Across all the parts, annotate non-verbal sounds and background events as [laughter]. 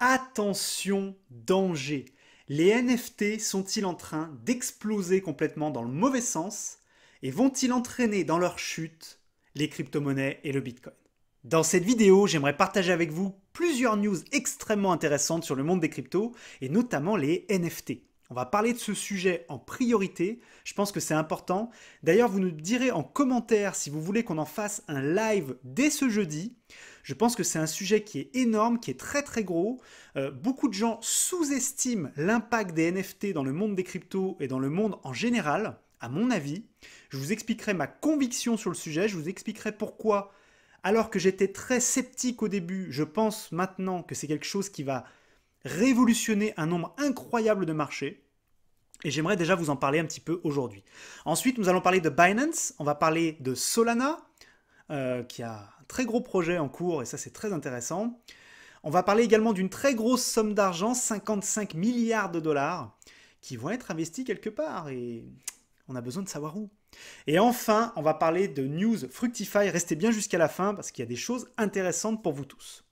Attention, danger. Les NFT sont-ils en train d'exploser complètement dans le mauvais sens et vont-ils entraîner dans leur chute les crypto-monnaies et le Bitcoin Dans cette vidéo, j'aimerais partager avec vous plusieurs news extrêmement intéressantes sur le monde des cryptos et notamment les NFT. On va parler de ce sujet en priorité, je pense que c'est important. D'ailleurs, vous nous direz en commentaire si vous voulez qu'on en fasse un live dès ce jeudi. Je pense que c'est un sujet qui est énorme, qui est très très gros. Euh, beaucoup de gens sous-estiment l'impact des NFT dans le monde des cryptos et dans le monde en général, à mon avis. Je vous expliquerai ma conviction sur le sujet, je vous expliquerai pourquoi, alors que j'étais très sceptique au début, je pense maintenant que c'est quelque chose qui va révolutionner un nombre incroyable de marchés. Et j'aimerais déjà vous en parler un petit peu aujourd'hui. Ensuite, nous allons parler de Binance, on va parler de Solana, euh, qui a très gros projet en cours et ça c'est très intéressant. On va parler également d'une très grosse somme d'argent, 55 milliards de dollars, qui vont être investis quelque part et on a besoin de savoir où. Et enfin, on va parler de News Fructify. Restez bien jusqu'à la fin parce qu'il y a des choses intéressantes pour vous tous.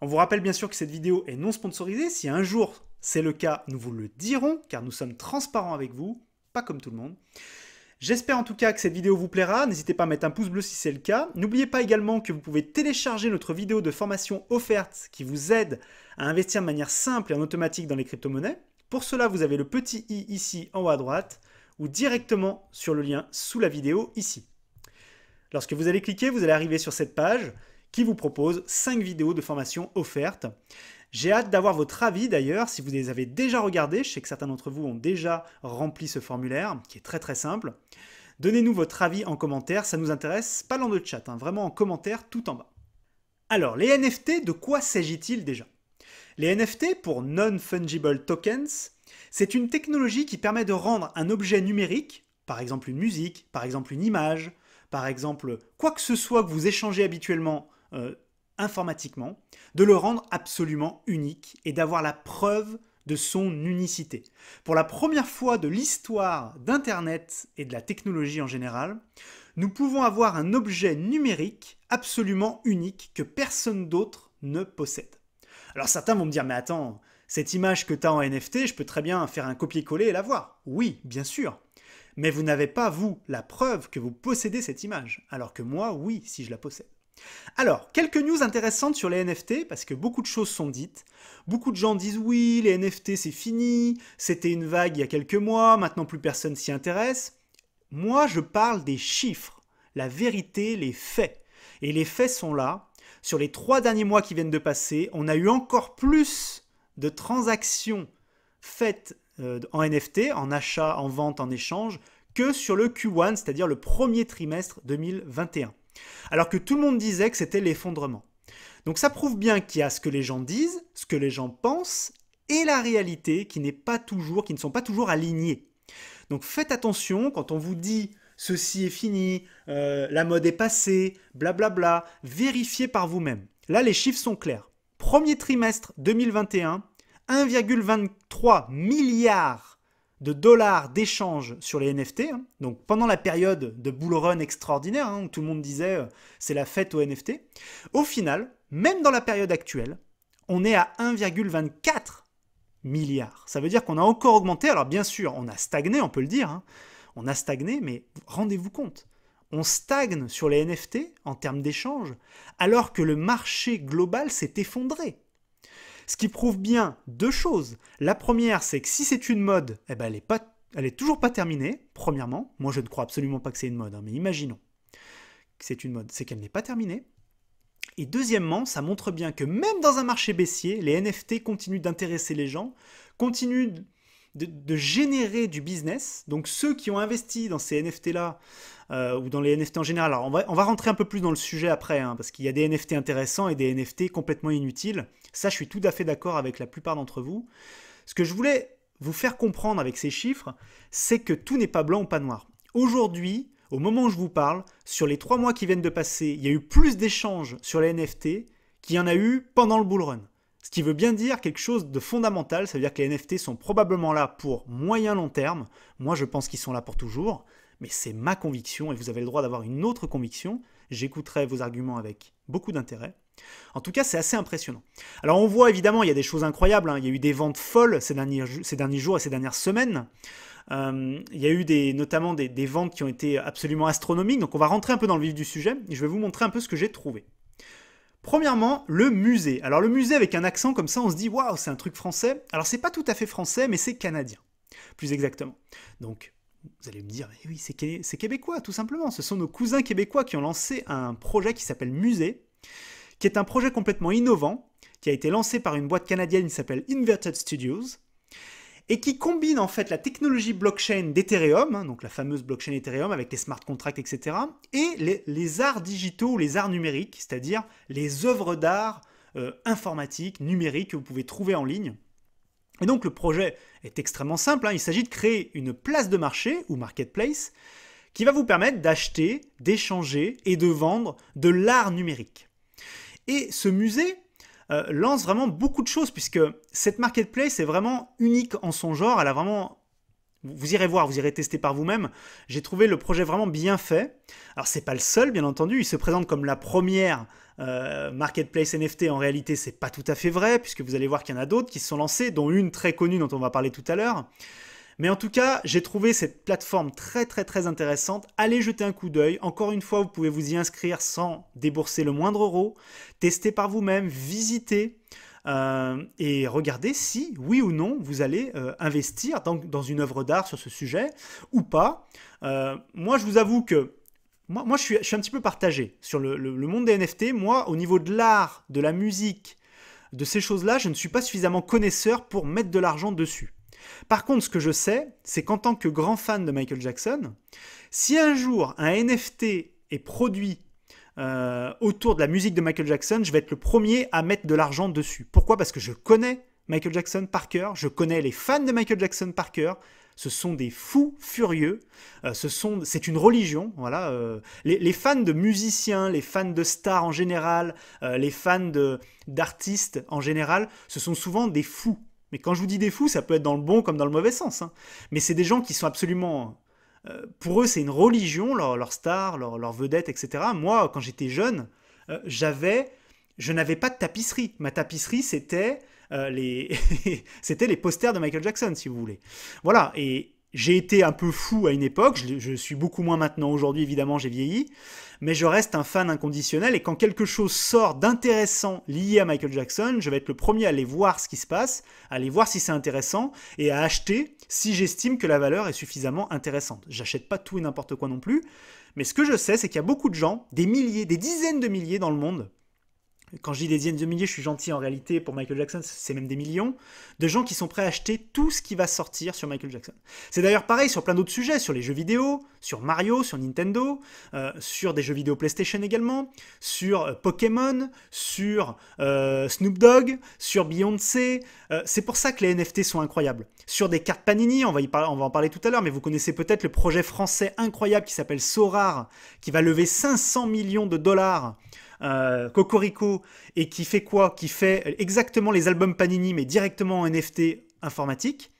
On vous rappelle bien sûr que cette vidéo est non sponsorisée. Si un jour c'est le cas, nous vous le dirons car nous sommes transparents avec vous, pas comme tout le monde. J'espère en tout cas que cette vidéo vous plaira, n'hésitez pas à mettre un pouce bleu si c'est le cas. N'oubliez pas également que vous pouvez télécharger notre vidéo de formation offerte qui vous aide à investir de manière simple et en automatique dans les crypto-monnaies. Pour cela, vous avez le petit i ici en haut à droite ou directement sur le lien sous la vidéo ici. Lorsque vous allez cliquer, vous allez arriver sur cette page qui vous propose 5 vidéos de formation offerte. J'ai hâte d'avoir votre avis d'ailleurs, si vous les avez déjà regardés, je sais que certains d'entre vous ont déjà rempli ce formulaire, qui est très très simple. Donnez-nous votre avis en commentaire, ça nous intéresse, pas dans le chat, hein, vraiment en commentaire tout en bas. Alors, les NFT, de quoi s'agit-il déjà Les NFT, pour Non-Fungible Tokens, c'est une technologie qui permet de rendre un objet numérique, par exemple une musique, par exemple une image, par exemple quoi que ce soit que vous échangez habituellement euh, informatiquement, de le rendre absolument unique et d'avoir la preuve de son unicité. Pour la première fois de l'histoire d'Internet et de la technologie en général, nous pouvons avoir un objet numérique absolument unique que personne d'autre ne possède. Alors certains vont me dire, mais attends, cette image que tu as en NFT, je peux très bien faire un copier-coller et la voir. Oui, bien sûr. Mais vous n'avez pas, vous, la preuve que vous possédez cette image, alors que moi, oui, si je la possède. Alors, quelques news intéressantes sur les NFT, parce que beaucoup de choses sont dites. Beaucoup de gens disent oui, les NFT c'est fini, c'était une vague il y a quelques mois, maintenant plus personne s'y intéresse. Moi, je parle des chiffres, la vérité, les faits. Et les faits sont là. Sur les trois derniers mois qui viennent de passer, on a eu encore plus de transactions faites euh, en NFT, en achat, en vente, en échange, que sur le Q1, c'est-à-dire le premier trimestre 2021. Alors que tout le monde disait que c'était l'effondrement. Donc ça prouve bien qu'il y a ce que les gens disent, ce que les gens pensent, et la réalité qui n'est pas toujours, qui ne sont pas toujours alignés. Donc faites attention quand on vous dit ceci est fini, euh, la mode est passée, blablabla, vérifiez par vous-même. Là les chiffres sont clairs. Premier trimestre 2021, 1,23 milliard de dollars d'échange sur les NFT. Hein. Donc pendant la période de bull run extraordinaire, hein, où tout le monde disait euh, c'est la fête aux NFT, au final, même dans la période actuelle, on est à 1,24 milliard. Ça veut dire qu'on a encore augmenté. Alors bien sûr, on a stagné, on peut le dire. Hein. On a stagné, mais rendez-vous compte. On stagne sur les NFT en termes d'échange alors que le marché global s'est effondré. Ce qui prouve bien deux choses. La première, c'est que si c'est une mode, eh ben, elle, est pas, elle toujours pas terminée, premièrement. Moi, je ne crois absolument pas que c'est une mode, hein, mais imaginons que c'est une mode, c'est qu'elle n'est pas terminée. Et deuxièmement, ça montre bien que même dans un marché baissier, les NFT continuent d'intéresser les gens, continuent de, générer du business. Donc ceux qui ont investi dans ces NFT-là, euh, ou dans les NFT en général, on va, on va rentrer un peu plus dans le sujet après, hein, parce qu'il y a des NFT intéressants et des NFT complètement inutiles. Ça, je suis tout à fait d'accord avec la plupart d'entre vous. Ce que je voulais vous faire comprendre avec ces chiffres, c'est que tout n'est pas blanc ou pas noir. Aujourd'hui, au moment où je vous parle, sur les trois mois qui viennent de passer, il y a eu plus d'échanges sur les NFT qu'il y en a eu pendant le bull run. Ce qui veut bien dire quelque chose de fondamental, ça veut dire que les NFT sont probablement là pour moyen long terme. Moi, je pense qu'ils sont là pour toujours, mais c'est ma conviction et vous avez le droit d'avoir une autre conviction. J'écouterai vos arguments avec beaucoup d'intérêt. En tout cas, c'est assez impressionnant. Alors on voit évidemment, il y a des choses incroyables, hein. il y a eu des ventes folles ces derniers, jours et ces dernières semaines. Euh, il y a eu des, notamment des ventes qui ont été absolument astronomiques, donc on va rentrer un peu dans le vif du sujet et je vais vous montrer un peu ce que j'ai trouvé. Premièrement, le musée. Alors le musée avec un accent comme ça, on se dit waouh, c'est un truc français. Alors c'est pas tout à fait français, mais c'est canadien, plus exactement. Donc vous allez me dire, oui, c'est québécois, tout simplement. Ce sont nos cousins québécois qui ont lancé un projet qui s'appelle Musée, qui est un projet complètement innovant, qui a été lancé par une boîte canadienne qui s'appelle Inverted Studios, et qui combine en fait la technologie blockchain d'Ethereum, hein, donc la fameuse blockchain Ethereum avec les smart contracts, etc., et les, arts digitaux, les arts numériques, c'est-à-dire les œuvres d'art euh, informatiques, numériques que vous pouvez trouver en ligne. Et donc le projet est extrêmement simple, hein. il s'agit de créer une place de marché ou marketplace qui va vous permettre d'acheter, d'échanger et de vendre de l'art numérique. Et ce musée, euh, lance vraiment beaucoup de choses, puisque cette marketplace est vraiment unique en son genre. Elle a vraiment. Vous irez voir, vous irez tester par vous-même. J'ai trouvé le projet vraiment bien fait. Alors, c'est pas le seul, bien entendu. Il se présente comme la première euh, marketplace NFT. En réalité, c'est pas tout à fait vrai, puisque vous allez voir qu'il y en a d'autres qui se sont lancées, dont une très connue dont on va parler tout à l'heure. Mais en tout cas, j'ai trouvé cette plateforme très très très intéressante. Allez jeter un coup d'œil. Encore une fois, vous pouvez vous y inscrire sans débourser le moindre euro. Testez par vous-même, visitez euh, et regardez si, oui ou non, vous allez euh, investir dans, une œuvre d'art sur ce sujet ou pas. Euh, moi, je vous avoue que moi, je, suis, un petit peu partagé sur le, monde des NFT. Moi, au niveau de l'art, de la musique, de ces choses-là, je ne suis pas suffisamment connaisseur pour mettre de l'argent dessus. Par contre, ce que je sais, c'est qu'en tant que grand fan de Michael Jackson, si un jour un NFT est produit euh, autour de la musique de Michael Jackson, je vais être le premier à mettre de l'argent dessus. Pourquoi Parce que je connais Michael Jackson par cœur, je connais les fans de Michael Jackson par cœur. Ce sont des fous furieux. Euh, ce c'est une religion, voilà. Euh, les, fans de musiciens, les fans de stars en général, les fans d'artistes en général, ce sont souvent des fous. Mais quand je vous dis des fous, ça peut être dans le bon comme dans le mauvais sens. Hein. Mais c'est des gens qui sont absolument... Euh, pour eux, c'est une religion, leur, leur star, leur, vedette, etc. Moi, quand j'étais jeune, euh, j'avais... Je n'avais pas de tapisserie. Ma tapisserie, c'était euh, les... [laughs] c'était les posters de Michael Jackson, si vous voulez. Voilà, et, j'ai été un peu fou à une époque, je, suis beaucoup moins maintenant aujourd'hui, évidemment, j'ai vieilli, mais je reste un fan inconditionnel et quand quelque chose sort d'intéressant lié à Michael Jackson, je vais être le premier à aller voir ce qui se passe, à aller voir si c'est intéressant et à acheter si j'estime que la valeur est suffisamment intéressante. J'achète pas tout et n'importe quoi non plus, mais ce que je sais, c'est qu'il y a beaucoup de gens, des milliers, des dizaines de milliers dans le monde, quand je dis des dizaines de milliers, je suis gentil en réalité, pour Michael Jackson, c'est même des millions, de gens qui sont prêts à acheter tout ce qui va sortir sur Michael Jackson. C'est d'ailleurs pareil sur plein d'autres sujets, sur les jeux vidéo, sur Mario, sur Nintendo, euh, sur des jeux vidéo PlayStation également, sur euh, Pokémon, sur euh, Snoop Dogg, sur Beyoncé. c'est pour ça que les NFT sont incroyables. Sur des cartes Panini, on va, en parler tout à l'heure, mais vous connaissez peut-être le projet français incroyable qui s'appelle Sorar, qui va lever 500 millions de dollars euh, Cocorico et qui fait quoi Qui fait exactement les albums Panini mais directement en NFT informatique.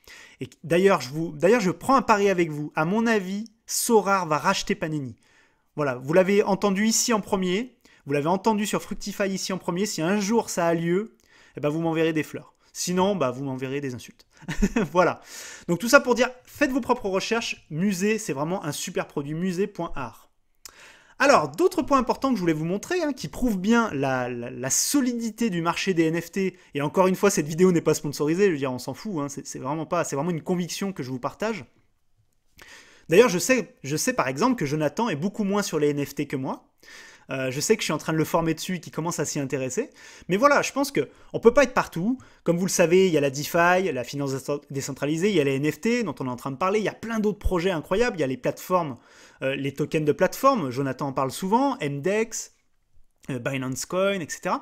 Et d'ailleurs, je vous, d'ailleurs, je prends un pari avec vous. À mon avis, Sorar va racheter Panini. Voilà, vous l'avez entendu ici en premier, vous l'avez entendu sur Fructify ici en premier. Si un jour ça a lieu, eh ben vous m'enverrez des fleurs. Sinon, bah, vous m'enverrez des insultes. [laughs] voilà. Donc tout ça pour dire, faites vos propres recherches. Musée, c'est vraiment un super produit. Musée.art. Alors, d'autres points importants que je voulais vous montrer, hein, qui prouvent bien la, solidité du marché des NFT, et encore une fois, cette vidéo n'est pas sponsorisée, je veux dire, on s'en fout, hein, c'est vraiment pas, c'est vraiment une conviction que je vous partage. D'ailleurs, je sais, par exemple que Jonathan est beaucoup moins sur les NFT que moi. Euh, je sais que je suis en train de le former dessus, qu'il commence à s'y intéresser. Mais voilà, je pense qu'on ne peut pas être partout. Comme vous le savez, il y a la DeFi, la finance décentralisée, il y a les NFT dont on est en train de parler, il y a plein d'autres projets incroyables, il y a les plateformes euh, les tokens de plateforme, Jonathan en parle souvent, MDEX, euh, Binance Coin, etc.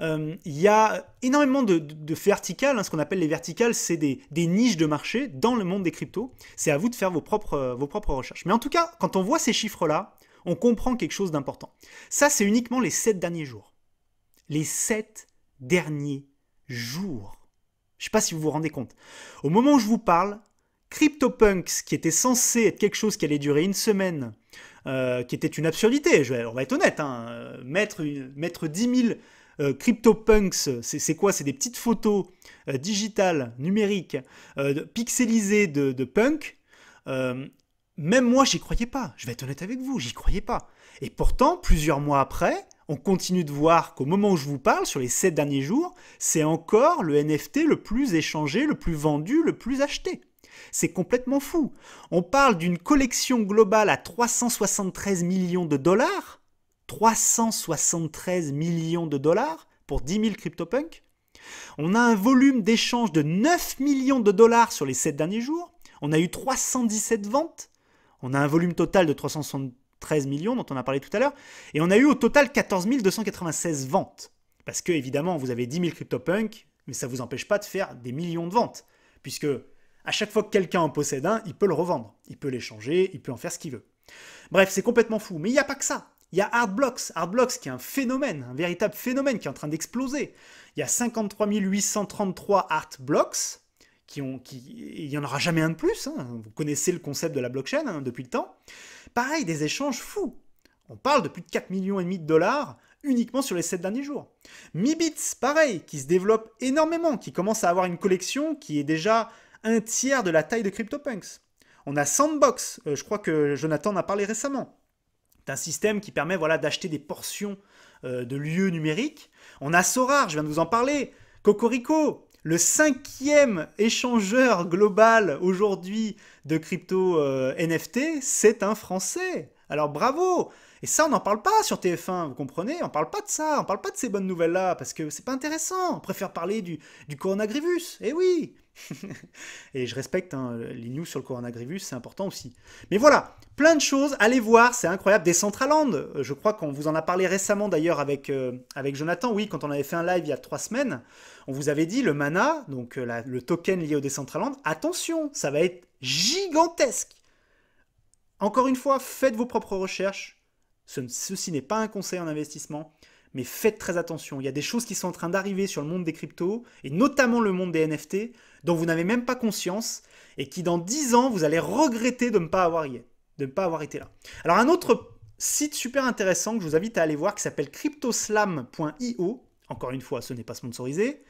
Euh, il y a énormément de, de, verticales, hein. ce qu'on appelle les verticales, c'est des, niches de marché dans le monde des cryptos. C'est à vous de faire vos propres, vos propres recherches. Mais en tout cas, quand on voit ces chiffres-là, on comprend quelque chose d'important. Ça, c'est uniquement les sept derniers jours. Les sept derniers jours. Je ne sais pas si vous vous rendez compte. Au moment où je vous parle, CryptoPunks, qui était censé être quelque chose qui allait durer une semaine, euh, qui était une absurdité, je, on va être honnête, hein. mettre, mettre 10 000 euh, CryptoPunks, c'est quoi C'est des petites photos euh, digitales, numériques, pixelisées de, punk. même moi, j'y croyais pas. Je vais être honnête avec vous, j'y croyais pas. Et pourtant, plusieurs mois après, on continue de voir qu'au moment où je vous parle, sur les 7 derniers jours, c'est encore le NFT le plus échangé, le plus vendu, le plus acheté. C'est complètement fou. On parle d'une collection globale à 373 millions de dollars. 373 millions de dollars pour 10 000 CryptoPunks. On a un volume d'échange de 9 millions de dollars sur les 7 derniers jours. On a eu 317 ventes. On a un volume total de 373 millions dont on a parlé tout à l'heure. Et on a eu au total 14 296 ventes. Parce que évidemment, vous avez 10 000 CryptoPunks, mais ça ne vous empêche pas de faire des millions de ventes. Puisque à chaque fois que quelqu'un en possède un, il peut le revendre, il peut l'échanger, il peut en faire ce qu'il veut. Bref, c'est complètement fou. Mais il n'y a pas que ça. Il y a Artblocks, Artblocks qui est un phénomène, un véritable phénomène qui est en train d'exploser. Il y a 53 833 Artblocks, qui ont, qui, il n'y en aura jamais un de plus. Hein. Vous connaissez le concept de la blockchain hein, depuis le temps. Pareil, des échanges fous. On parle de plus de 4 millions et demi de dollars uniquement sur les 7 derniers jours. Mibits, pareil, qui se développe énormément, qui commence à avoir une collection qui est déjà un tiers de la taille de CryptoPunks. On a Sandbox, euh, je crois que Jonathan en a parlé récemment. C'est un système qui permet voilà, d'acheter des portions euh, de lieux numériques. On a Sorar, je viens de vous en parler. Cocorico, le cinquième échangeur global aujourd'hui de crypto euh, NFT, c'est un Français. Alors bravo Et ça, on n'en parle pas sur TF1, vous comprenez On parle pas de ça, on parle pas de ces bonnes nouvelles-là, parce que c'est pas intéressant. On préfère parler du, du coronavirus, eh oui [laughs] et je respecte hein, les news sur le coronavirus, c'est important aussi. Mais voilà, plein de choses, allez voir, c'est incroyable. Des euh, je crois qu'on vous en a parlé récemment d'ailleurs avec, euh, avec Jonathan, oui, quand on avait fait un live il y a trois semaines, on vous avait dit le mana, donc euh, le token lié au Decentraland, attention, ça va être gigantesque. Encore une fois, faites vos propres recherches. Ce, ceci n'est pas un conseil en investissement mais faites très attention. Il y a des choses qui sont en train d'arriver sur le monde des cryptos, et notamment le monde des NFT, dont vous n'avez même pas conscience, et qui dans 10 ans, vous allez regretter de ne pas avoir, de ne pas avoir été là. Alors un autre site super intéressant que je vous invite à aller voir, qui s'appelle cryptoslam.io, encore une fois, ce n'est pas sponsorisé.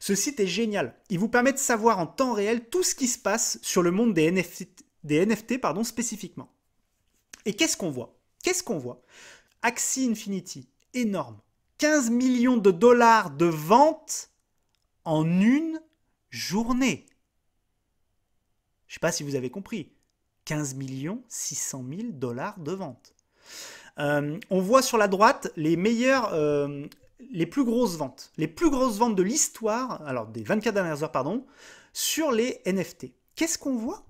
Ce site est génial. Il vous permet de savoir en temps réel tout ce qui se passe sur le monde des NFT, des NFT pardon, spécifiquement. Et qu'est-ce qu'on voit Qu'est-ce qu'on voit Axie Infinity, énorme. 15 millions de dollars de ventes en une journée. Je ne sais pas si vous avez compris. 15 millions 600 000 dollars de ventes. Euh, on voit sur la droite les meilleures, euh, les plus grosses ventes, les plus grosses ventes de l'histoire, alors des 24 dernières heures, pardon, sur les NFT. Qu'est-ce qu'on voit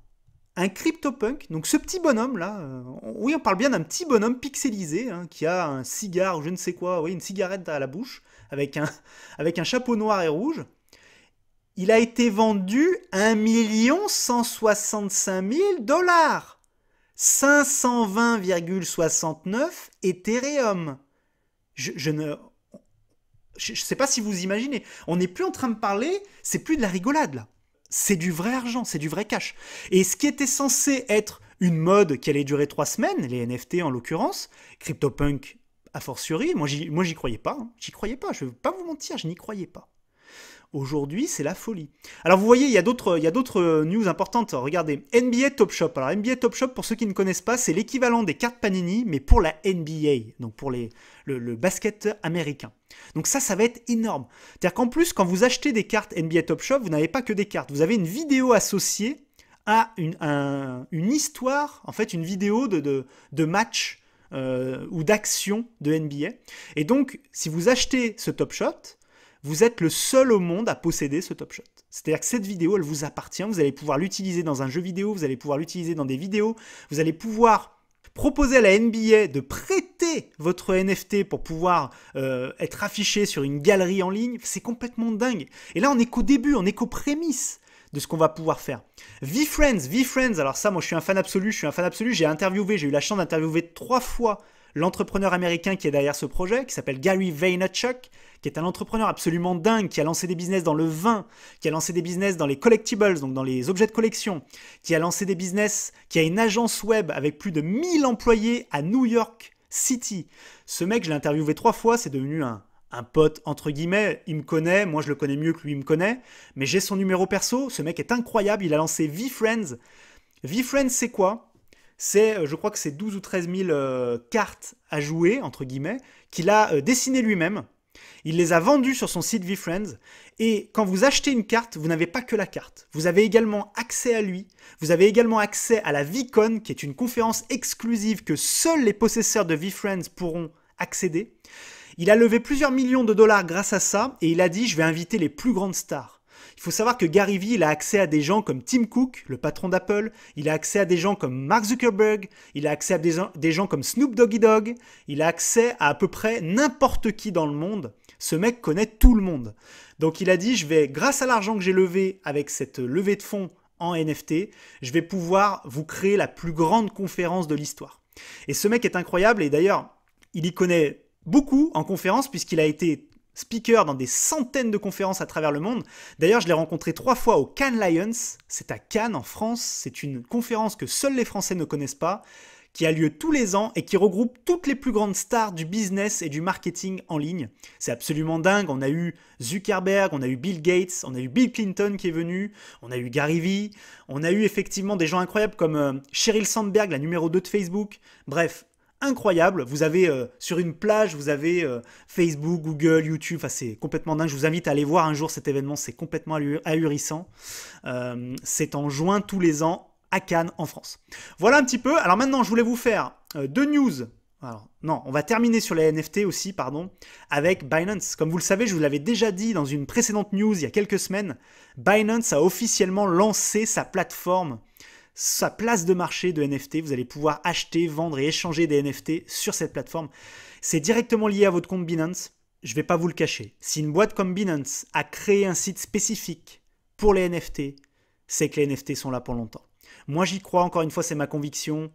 un CryptoPunk, donc ce petit bonhomme là, euh, oui on parle bien d'un petit bonhomme pixelisé hein, qui a un cigare ou je ne sais quoi, oui une cigarette à la bouche avec un, [laughs] avec un chapeau noir et rouge. Il a été vendu 1 165 000 dollars, 520,69 Ethereum. Je, je ne, je, sais pas si vous imaginez, on n'est plus en train de parler, c'est plus de la rigolade là c'est du vrai argent, c'est du vrai cash. Et ce qui était censé être une mode qui allait durer trois semaines, les NFT en l'occurrence, CryptoPunk a fortiori, moi j'y croyais pas, hein. j'y croyais pas, je vais pas vous mentir, je n'y croyais pas. Aujourd'hui, c'est la folie. Alors vous voyez, il y a d'autres euh, news importantes. Regardez, NBA Top Shop. Alors NBA Top Shop, pour ceux qui ne connaissent pas, c'est l'équivalent des cartes Panini, mais pour la NBA, donc pour les, le, basket américain. Donc ça, ça va être énorme. C'est-à-dire qu'en plus, quand vous achetez des cartes NBA Top Shop, vous n'avez pas que des cartes, vous avez une vidéo associée à une, histoire, en fait une vidéo de, match euh, ou d'action de NBA. Et donc, si vous achetez ce Top Shot, vous êtes le seul au monde à posséder ce Top Shot. C'est-à-dire que cette vidéo, elle vous appartient, vous allez pouvoir l'utiliser dans un jeu vidéo, vous allez pouvoir l'utiliser dans des vidéos, vous allez pouvoir proposer à la NBA de prêter votre NFT pour pouvoir euh, être affiché sur une galerie en ligne, c'est complètement dingue. Et là, on est qu'au début, on est qu'aux prémices de ce qu'on va pouvoir faire. V-Friends, V-Friends, alors ça, moi je suis un fan absolu, je suis un fan absolu, j'ai interviewé, j'ai eu la chance d'interviewer trois fois l'entrepreneur américain qui est derrière ce projet, qui s'appelle Gary Vaynerchuk, qui est un entrepreneur absolument dingue, qui a lancé des business dans le vin, qui a lancé des business dans les collectibles, donc dans les objets de collection, qui a lancé des business, qui a une agence web avec plus de 1000 employés à New York City. Ce mec, je l'ai interviewé trois fois, c'est devenu un, un pote entre guillemets, il me connaît, moi je le connais mieux que lui il me connaît, mais j'ai son numéro perso, ce mec est incroyable, il a lancé V-Friends. c'est quoi c'est, euh, je crois que c'est 12 ou 13 000 euh, cartes à jouer, entre guillemets, qu'il a euh, dessinées lui-même. Il les a vendues sur son site VFriends. Et quand vous achetez une carte, vous n'avez pas que la carte. Vous avez également accès à lui. Vous avez également accès à la VCon, qui est une conférence exclusive que seuls les possesseurs de VFriends pourront accéder. Il a levé plusieurs millions de dollars grâce à ça et il a dit je vais inviter les plus grandes stars. Il faut savoir que Gary Vee, a accès à des gens comme Tim Cook, le patron d'Apple, il a accès à des gens comme Mark Zuckerberg, il a accès à des, gens comme Snoop Doggy Dogg, il a accès à à peu près n'importe qui dans le monde. Ce mec connaît tout le monde. Donc il a dit, je vais, grâce à l'argent que j'ai levé avec cette levée de fonds en NFT, je vais pouvoir vous créer la plus grande conférence de l'histoire. Et ce mec est incroyable et d'ailleurs, il y connaît beaucoup en conférence puisqu'il a été speaker dans des centaines de conférences à travers le monde. D'ailleurs, je l'ai rencontré trois fois au Cannes Lions, c'est à Cannes en France, c'est une conférence que seuls les Français ne connaissent pas, qui a lieu tous les ans et qui regroupe toutes les plus grandes stars du business et du marketing en ligne. C'est absolument dingue, on a eu Zuckerberg, on a eu Bill Gates, on a eu Bill Clinton qui est venu, on a eu Gary Vee, on a eu effectivement des gens incroyables comme euh, Sheryl Sandberg, la numéro 2 de Facebook. Bref, incroyable. Vous avez euh, sur une plage, vous avez euh, Facebook, Google, YouTube. Enfin, c'est complètement dingue. Je vous invite à aller voir un jour cet événement. C'est complètement ahurissant. Euh, c'est en juin tous les ans à Cannes, en France. Voilà un petit peu. Alors maintenant, je voulais vous faire deux news. Alors, non, on va terminer sur les NFT aussi, pardon, avec Binance. Comme vous le savez, je vous l'avais déjà dit dans une précédente news il y a quelques semaines, Binance a officiellement lancé sa plateforme sa place de marché de NFT. Vous allez pouvoir acheter, vendre et échanger des NFT sur cette plateforme. C'est directement lié à votre compte Binance. Je ne vais pas vous le cacher. Si une boîte comme Binance a créé un site spécifique pour les NFT, c'est que les NFT sont là pour longtemps. Moi j'y crois, encore une fois c'est ma conviction.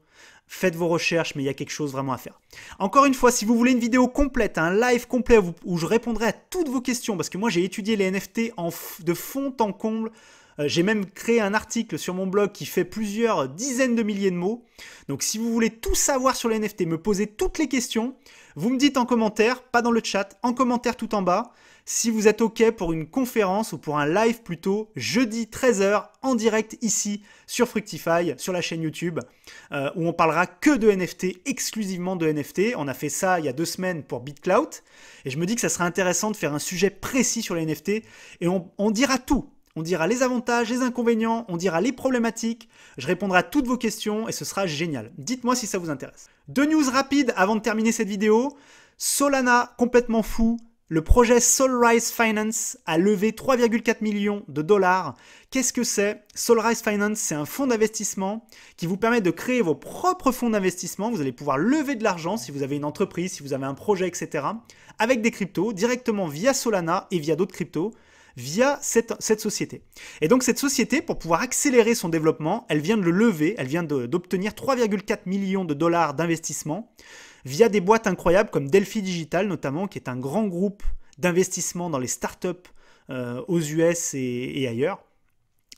Faites vos recherches, mais il y a quelque chose vraiment à faire. Encore une fois, si vous voulez une vidéo complète, un live complet où je répondrai à toutes vos questions, parce que moi j'ai étudié les NFT de fond en comble euh, j'ai même créé un article sur mon blog qui fait plusieurs dizaines de milliers de mots. Donc si vous voulez tout savoir sur les NFT, me poser toutes les questions, vous me dites en commentaire, pas dans le chat, en commentaire tout en bas, si vous êtes OK pour une conférence ou pour un live plutôt, jeudi 13h en direct ici sur Fructify, sur la chaîne YouTube, euh, où on parlera que de NFT, exclusivement de NFT. On a fait ça il y a deux semaines pour Bitcloud. et je me dis que ça serait intéressant de faire un sujet précis sur les NFT, et on dira tout, on dira les avantages, les inconvénients, on dira les problématiques, je répondrai à toutes vos questions et ce sera génial. Dites-moi si ça vous intéresse. Deux news rapides avant de terminer cette vidéo. Solana, complètement fou, le projet Solrise Finance a levé 3,4 millions de dollars. Qu'est-ce que c'est Solrise Finance, c'est un fonds d'investissement qui vous permet de créer vos propres fonds d'investissement. Vous allez pouvoir lever de l'argent si vous avez une entreprise, si vous avez un projet, etc. Avec des cryptos, directement via Solana et via d'autres cryptos via cette, société. Et donc cette société, pour pouvoir accélérer son développement, elle vient de le lever, elle vient d'obtenir 3,4 millions de dollars d'investissement via des boîtes incroyables comme Delphi Digital notamment, qui est un grand groupe d'investissement dans les startups euh, aux US et, et ailleurs.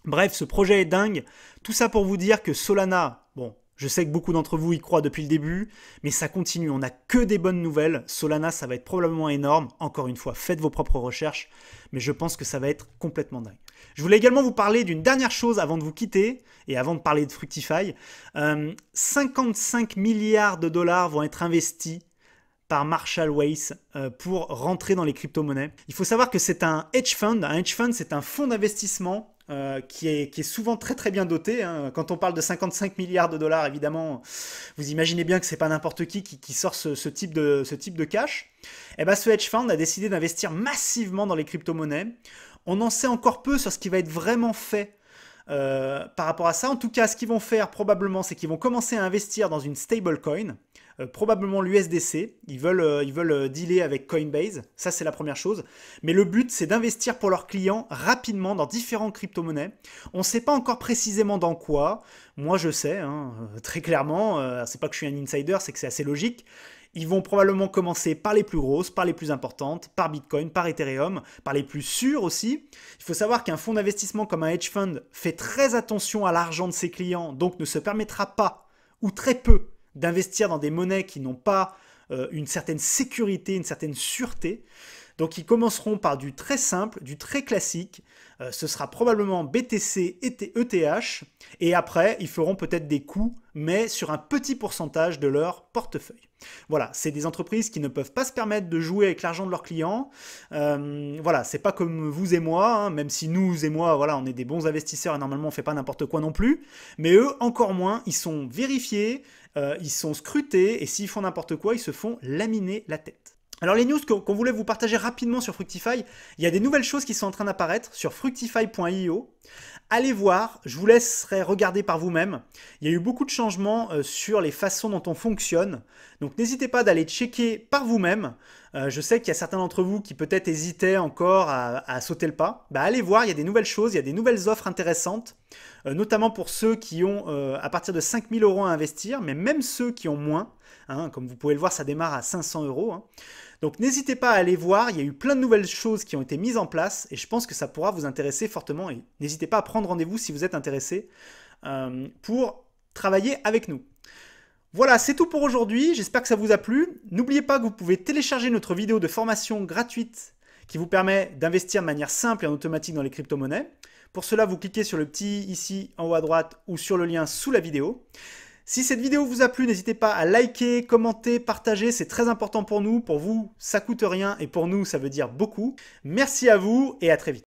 Bref, ce projet est dingue. Tout ça pour vous dire que Solana, bon, je sais que beaucoup d'entre vous y croient depuis le début, mais ça continue, on n'a que des bonnes nouvelles. Solana, ça va être probablement énorme. Encore une fois, faites vos propres recherches, mais je pense que ça va être complètement dingue. Je voulais également vous parler d'une dernière chose avant de vous quitter et avant de parler de Fructify. 55 euh, milliards de dollars vont être investis par Marshall Weiss euh, pour rentrer dans les crypto-monnaies. Il faut savoir que c'est un hedge fund. Un hedge fund, c'est un fonds d'investissement euh, qui, est, souvent très très bien doté. Hein. Quand on parle de 55 milliards de dollars, évidemment, vous imaginez bien que c'est pas n'importe qui, qui, sort ce, type de, cash. Et eh ben, ce hedge fund a décidé d'investir massivement dans les crypto-monnaies. On en sait encore peu sur ce qui va être vraiment fait euh, par rapport à ça. En tout cas, ce qu'ils vont faire probablement, c'est qu'ils vont commencer à investir dans une stablecoin. Euh, probablement l'USDC. Ils veulent, euh, ils veulent euh, dealer avec Coinbase. Ça, c'est la première chose. Mais le but, c'est d'investir pour leurs clients rapidement dans différentes crypto-monnaies. On ne sait pas encore précisément dans quoi. Moi, je sais, hein, très clairement. c'est pas que je suis un insider, c'est que c'est assez logique. Ils vont probablement commencer par les plus grosses, par les plus importantes, par Bitcoin, par Ethereum, par les plus sûres aussi. Il faut savoir qu'un fonds d'investissement comme un hedge fund fait très attention à l'argent de ses clients, donc ne se permettra pas, ou très peu, d'investir dans des monnaies qui n'ont pas euh, une certaine sécurité, une certaine sûreté. Donc ils commenceront par du très simple, du très classique. Euh, ce sera probablement BTC et ETH. Et après, ils feront peut-être des coûts, mais sur un petit pourcentage de leur portefeuille. Voilà, c'est des entreprises qui ne peuvent pas se permettre de jouer avec l'argent de leurs clients. Euh, voilà, c'est pas comme vous et moi, hein, même si nous et moi, voilà, on est des bons investisseurs et normalement on fait pas n'importe quoi non plus. Mais eux, encore moins, ils sont vérifiés, euh, ils sont scrutés et s'ils font n'importe quoi, ils se font laminer la tête. Alors les news qu'on voulait vous partager rapidement sur Fructify, il y a des nouvelles choses qui sont en train d'apparaître sur fructify.io, Allez voir, je vous laisserai regarder par vous-même. Il y a eu beaucoup de changements euh, sur les façons dont on fonctionne. Donc n'hésitez pas d'aller checker par vous-même. Euh, je sais qu'il y a certains d'entre vous qui peut-être hésitaient encore à, sauter le pas. Bah, allez voir, il y a des nouvelles choses, il y a des nouvelles offres intéressantes, euh, notamment pour ceux qui ont à partir de 5000 euros à investir, mais même ceux qui ont moins. Hein, comme vous pouvez le voir, ça démarre à 500 euros. Hein. Donc n'hésitez pas à aller voir, il y a eu plein de nouvelles choses qui ont été mises en place et je pense que ça pourra vous intéresser fortement et n'hésitez pas à prendre rendez-vous si vous êtes intéressé euh, pour travailler avec nous. Voilà, c'est tout pour aujourd'hui, j'espère que ça vous a plu. N'oubliez pas que vous pouvez télécharger notre vidéo de formation gratuite qui vous permet d'investir de manière simple et en automatique dans les crypto-monnaies. Pour cela, vous cliquez sur le petit ici en haut à droite ou sur le lien sous la vidéo. Si cette vidéo vous a plu, n'hésitez pas à liker, commenter, partager, c'est très important pour nous. Pour vous, ça coûte rien et pour nous, ça veut dire beaucoup. Merci à vous et à très vite.